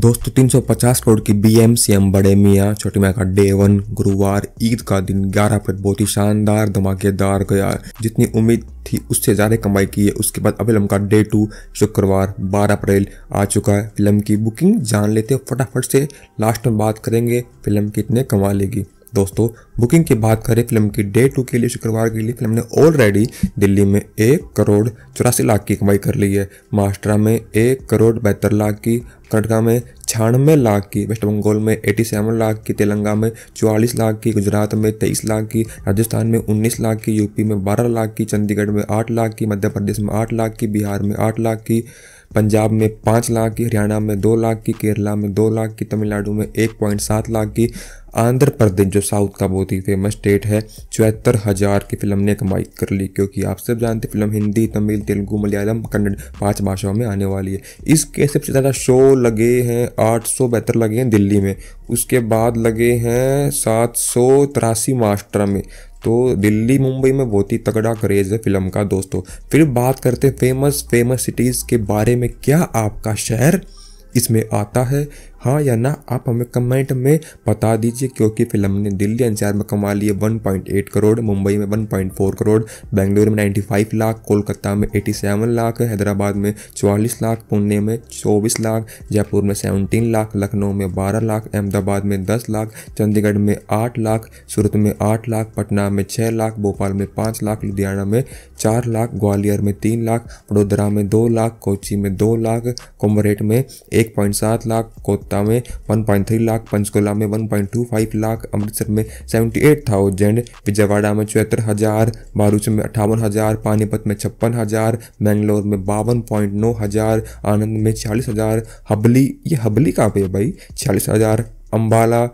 दोस्तों 350 करोड़ की बीएमसीएम बड़े मियाँ छोटे मियाँ का डे वन गुरुवार ईद का दिन 11 अप्रैल बहुत ही शानदार धमाकेदार गया जितनी उम्मीद थी उससे ज़्यादा कमाई की है उसके बाद अभी का डे टू शुक्रवार 12 अप्रैल आ चुका है फिल्म की बुकिंग जान लेते फटाफट से लास्ट में बात करेंगे फिल्म कितने कमा लेगी दोस्तों बुकिंग की बात करें फिल्म की डे टू के लिए शुक्रवार के लिए फिल्म ने ऑलरेडी दिल्ली में एक करोड़ चौरासी लाख की कमाई कर ली है महाराष्ट्र में एक करोड़ बहत्तर लाख की कर्नाटका में छियानवे लाख की वेस्ट बंगाल में सेवन लाख की तेलंगाना में चौवालीस लाख की गुजरात में तेईस लाख की राजस्थान में उन्नीस लाख की यूपी में बारह लाख की चंडीगढ़ में आठ लाख की मध्य प्रदेश में आठ लाख की बिहार में आठ लाख की पंजाब में पाँच लाख की हरियाणा में दो लाख की केरला में दो लाख की तमिलनाडु में एक पॉइंट सात लाख की आंध्र प्रदेश जो साउथ का बहुत ही फेमस स्टेट है चौहत्तर हज़ार की फिल्म ने कमाई कर ली क्योंकि आप सब जानते फिल्म हिंदी तमिल तेलुगू मलयालम कन्नड़ पांच भाषाओं में आने वाली है इसके सबसे ज़्यादा शो लगे हैं आठ सौ बेहतर लगे हैं दिल्ली में उसके बाद लगे हैं सात सौ तिरासी मास्टर में तो दिल्ली मुंबई में बहुत ही तगड़ा क्रेज़ है फिल्म का दोस्तों फिर बात करते फेमस फेमस सिटीज़ के बारे में क्या आपका शहर इसमें आता है हाँ या ना आप हमें कमेंट में बता दीजिए क्योंकि फिल्म ने दिल्ली एनसीआर में कमा लिए 1.8 करोड़ मुंबई में 1.4 करोड़ बेंगलुरु में 95 लाख कोलकाता में 87 लाख हैदराबाद में 44 लाख पुणे में 24 लाख जयपुर में 17 लाख लखनऊ में 12 लाख अहमदाबाद में 10 लाख चंडीगढ़ में 8 लाख सूरत में 8 लाख पटना में 6 लाख भोपाल में 5 लाख लुधियाना में 4 लाख ग्वालियर में 3 लाख वडोदरा में 2 लाख कोची में 2 लाख कोमरेट में 1.7 लाख कोलकाता में 1.3 लाख पंचकुला में 1.25 लाख अमृतसर में 78,000 विजयवाड़ा में चौहत्तर हज़ार बारूच में अट्ठावन हज़ार पानीपत में छप्पन हज़ार बेंगलोर में बावन पॉइंट नौ हज़ार आनंद में छियालीस हज़ार हबली ये हबली कहाँ पे है भाई छियालीस हज़ार अम्बाला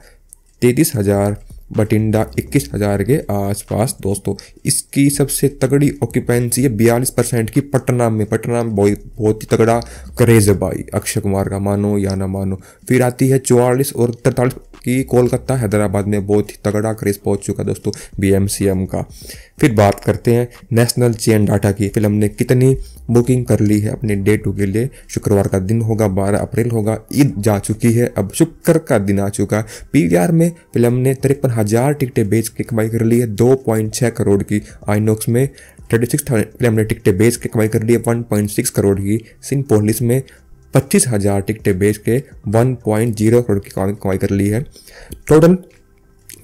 तैतीस हज़ार बटिंडा इक्कीस हज़ार के आसपास दोस्तों इसकी सबसे तगड़ी ऑक्यूपेंसी है बयालीस परसेंट की पटना में पटना में बहुत बहुत ही तगड़ा क्रेज है भाई अक्षय कुमार का मानो या ना मानो फिर आती है चौवालीस और तरतालीस कि कोलकाता हैदराबाद में बहुत ही तगड़ा क्रेज पहुंच चुका दोस्तों बी का फिर बात करते हैं नेशनल चेन डाटा की फिल्म ने कितनी बुकिंग कर ली है अपने डे टू के लिए शुक्रवार का दिन होगा 12 अप्रैल होगा ईद जा चुकी है अब शुक्र का दिन आ चुका है पीवीआर में फिल्म ने तिरपन हजार टिकटें बेच के कमाई कर ली है 2.6 करोड़ की आईनोक्स में थर्टी सिक्स फिल्म ने टिकटें बेच के कमाई कर ली है 1.6 करोड़ की सिंह पोलिस में पच्चीस हज़ार टिकटें बेच के 1.0 करोड़ की कमाई कर ली है टोटल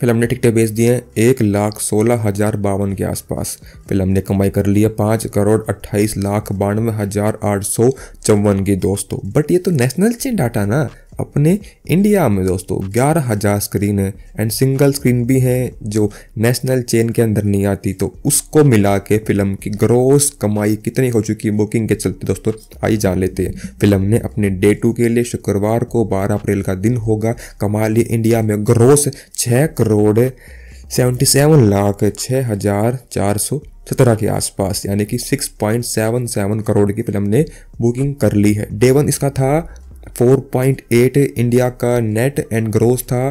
फिल्म ने टिकटें बेच दी हैं एक लाख सोलह हज़ार बावन के आसपास फिल्म ने कमाई कर ली है पाँच करोड़ अट्ठाईस लाख बानवे हज़ार आठ सौ चौवन की दोस्तों बट ये तो नेशनल चेन डाटा ना अपने इंडिया में दोस्तों ग्यारह हज़ार स्क्रीन है एंड सिंगल स्क्रीन भी है जो नेशनल चेन के अंदर नहीं आती तो उसको मिला के फिल्म की ग्रोस कमाई कितनी हो चुकी है बुकिंग के चलते दोस्तों आई जान लेते हैं फिल्म ने अपने डे टू के लिए शुक्रवार को 12 अप्रैल का दिन होगा कमा लिए इंडिया में ग्रोस छः करोड़ सेवेंटी सेवन लाख छः हज़ार चार सौ सत्रह के आसपास यानी कि six point seven seven crore की फिल्म ने बुकिंग कर ली है डे वन इसका था 4.8 इंडिया का नेट एंड ग्रोस था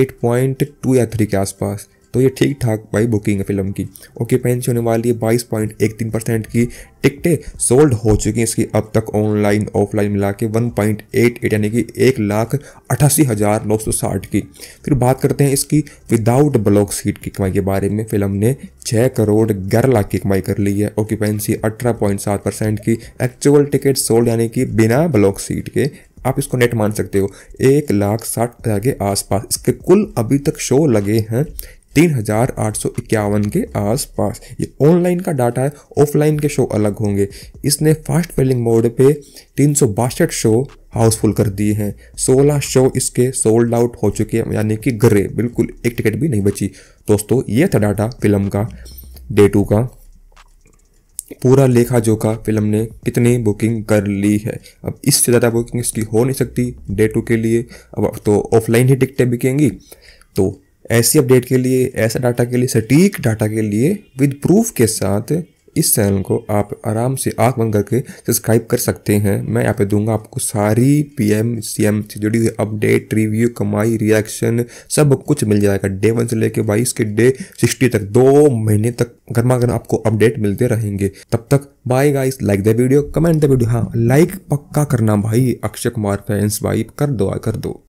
8.2 या थ्री के आसपास तो ये ठीक ठाक भाई बुकिंग है फिल्म की पेंस होने वाली है बाईस पॉइंट एक तीन परसेंट की टिकटें सोल्ड हो चुकी हैं इसकी अब तक ऑनलाइन ऑफलाइन मिला के वन पॉइंट एट एट यानी कि एक लाख अट्ठासी हज़ार नौ सौ साठ की फिर बात करते हैं इसकी विदाउट ब्लॉक सीट की कमाई के बारे में फिल्म ने छः करोड़ ग्यारह लाख की कमाई कर ली है ऑक्यूपेंसी अठारह पॉइंट सात परसेंट की एक्चुअल टिकट सोल्ड यानी कि बिना ब्लॉक सीट के आप इसको नेट मान सकते हो एक लाख साठ हज़ार के आसपास इसके कुल अभी तक शो लगे हैं तीन हज़ार आठ सौ इक्यावन के आसपास ये ऑनलाइन का डाटा है ऑफलाइन के शो अलग होंगे इसने फास्ट फेलिंग मोड पे तीन सौ बासठ शो हाउसफुल कर दिए हैं सोलह शो इसके सोल्ड आउट हो चुके हैं यानी कि ग्रे बिल्कुल एक टिकट भी नहीं बची दोस्तों ये था डाटा फिल्म का डे टू का पूरा लेखा जोखा फिल्म ने कितनी बुकिंग कर ली है अब इससे ज़्यादा बुकिंग इसकी हो नहीं सकती डे टू के लिए अब तो ऑफलाइन ही टिकटें बिकेंगी तो ऐसी अपडेट के लिए ऐसा डाटा के लिए सटीक डाटा के लिए विद प्रूफ के साथ इस चैनल को आप आराम से आँख बंद करके सब्सक्राइब कर सकते हैं मैं यहाँ पे दूंगा आपको सारी पीएम सीएम से जुड़ी हुई अपडेट रिव्यू कमाई रिएक्शन सब कुछ मिल जाएगा डे वन से लेके बाईस के डे सिक्सटी तक दो महीने तक गर्मा गर्म आपको अपडेट मिलते रहेंगे तब तक bye guys like the video comment the video हाँ लाइक पक्का करना भाई अक्षय कुमार फैंस भाई कर दो कर दो